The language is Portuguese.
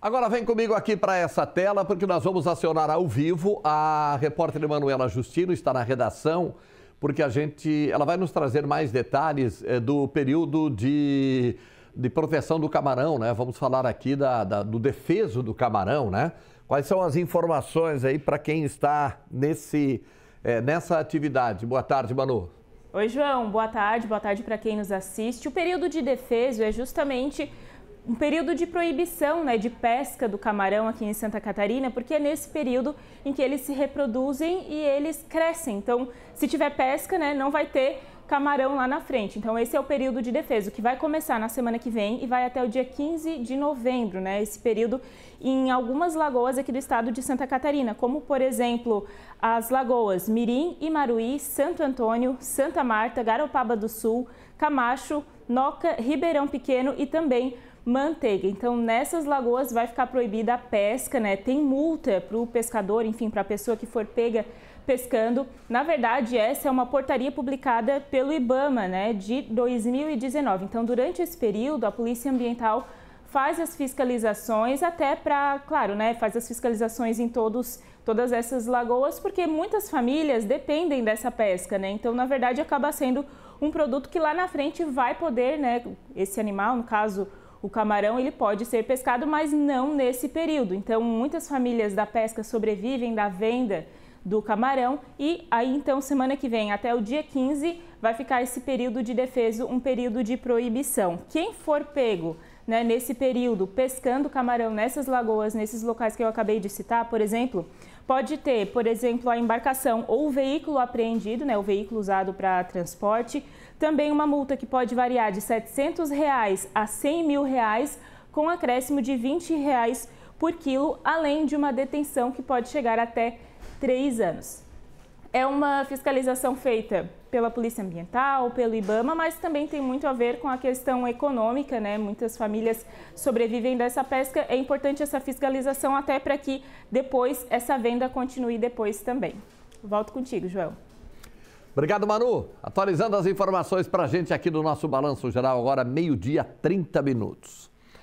Agora vem comigo aqui para essa tela, porque nós vamos acionar ao vivo a repórter Emanuela Justino, está na redação, porque a gente, ela vai nos trazer mais detalhes é, do período de, de proteção do camarão, né? Vamos falar aqui da, da do defeso do camarão, né? Quais são as informações aí para quem está nesse, é, nessa atividade? Boa tarde, Manu. Oi, João. Boa tarde. Boa tarde para quem nos assiste. O período de defeso é justamente um período de proibição né, de pesca do camarão aqui em Santa Catarina, porque é nesse período em que eles se reproduzem e eles crescem. Então, se tiver pesca, né, não vai ter camarão lá na frente. Então, esse é o período de defesa, que vai começar na semana que vem e vai até o dia 15 de novembro, né? Esse período em algumas lagoas aqui do estado de Santa Catarina, como, por exemplo, as lagoas Mirim, Imaruí, Santo Antônio, Santa Marta, Garopaba do Sul, Camacho, Noca, Ribeirão Pequeno e também manteiga. Então, nessas lagoas vai ficar proibida a pesca, né? Tem multa para o pescador, enfim, para a pessoa que for pega pescando. Na verdade, essa é uma portaria publicada pelo IBAMA, né, de 2019. Então, durante esse período, a Polícia Ambiental faz as fiscalizações até para, claro, né, faz as fiscalizações em todos todas essas lagoas, porque muitas famílias dependem dessa pesca, né? Então, na verdade, acaba sendo um produto que lá na frente vai poder, né, esse animal, no caso, o camarão ele pode ser pescado, mas não nesse período. Então, muitas famílias da pesca sobrevivem da venda do camarão e aí então semana que vem até o dia 15 vai ficar esse período de defeso, um período de proibição. Quem for pego né, nesse período pescando camarão nessas lagoas, nesses locais que eu acabei de citar, por exemplo, pode ter, por exemplo, a embarcação ou o veículo apreendido, né, o veículo usado para transporte, também uma multa que pode variar de R$ 700 reais a R$ 100 mil, reais, com acréscimo de R$ 20 reais por quilo, além de uma detenção que pode chegar até três anos é uma fiscalização feita pela Polícia Ambiental, pelo IBAMA, mas também tem muito a ver com a questão econômica, né? Muitas famílias sobrevivem dessa pesca. É importante essa fiscalização até para que depois essa venda continue depois também. Volto contigo, Joel. Obrigado, Manu. Atualizando as informações para a gente aqui do nosso Balanço Geral, agora meio-dia, 30 minutos.